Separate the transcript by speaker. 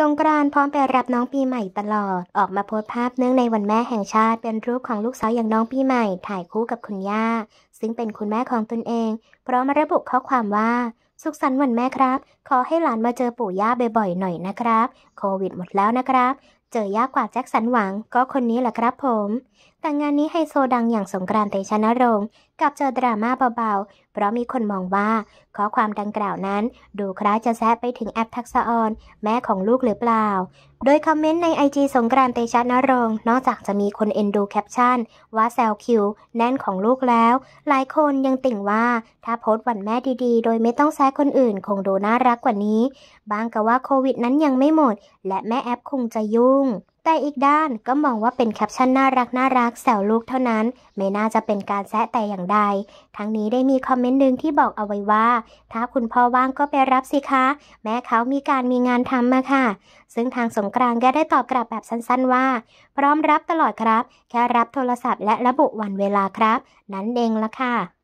Speaker 1: สงกรานพร้อมไปรับน้องปีใหม่ตลอด ออกมาโพสภาพเนื่องในวันแม่แห่งชาติเป็นรูปของลูกสาวอย่างน้องปีใหม่ถ่ายคู่กับคุณย่า ซึ่งเป็นคุณแม่ของตนเองพร้อมระบุข้อความว่า สุขสันต์วันแม่ครับ ขอให้หลานมาเจอปู่ย่าบ่อยๆ หน่อยนะครับ โควิดหมดแล้วนะครับเจอยากกว่าแจ็คสันหวังก็คนนี้แหละครับผม แต่งานนี้ไฮโซดังอย่างสงกรานต์เตชะนรงค์กับเจอดราม่าเบาๆ เพราะมีคนมองว่า ข้อความดังกล่าวนั้น ดูคล้ายจะแซะไปถึงแอปทักษออน แม่ของลูกหรือเปล่า โดยคอมเมนต์ในไอจีสงกรานต์เตชะนรงค์นอกจากจะมีคนเอ็นดูแคปชั่น ว่าแซวคิวแน่นของลูกแล้วหลายคนยังติ่งว่าถ้าโพสต์วันแม่ดีๆ โดยไม่ต้องแซะคนอื่นคงดูน่ารักกว่านี้บางก็ว่าโควิด นั้นยังไม่หมด และแม่แอปคงจะยุ่งงแต่อีกด้านก็มองว่าเป็นแคปชั่นน่ารักน่ารักแซวลูกเท่านั้น ไม่น่าจะเป็นการแซะแต่อย่างใด ทั้งนี้ได้มีคอมเมนต์หนึ่งที่บอกเอาไว้ว่า ถ้าคุณพ่อว่างก็ไปรับสิคะแม้เขามีการมีงานทำมาค่ะ ซึ่งทางสงกรานก็ได้ตอบกลับแบบสั้นๆว่า พร้อมรับตลอดครับ แค่รับโทรศัพท์และระบุวันเวลาครับ นั้นเองละค่ะ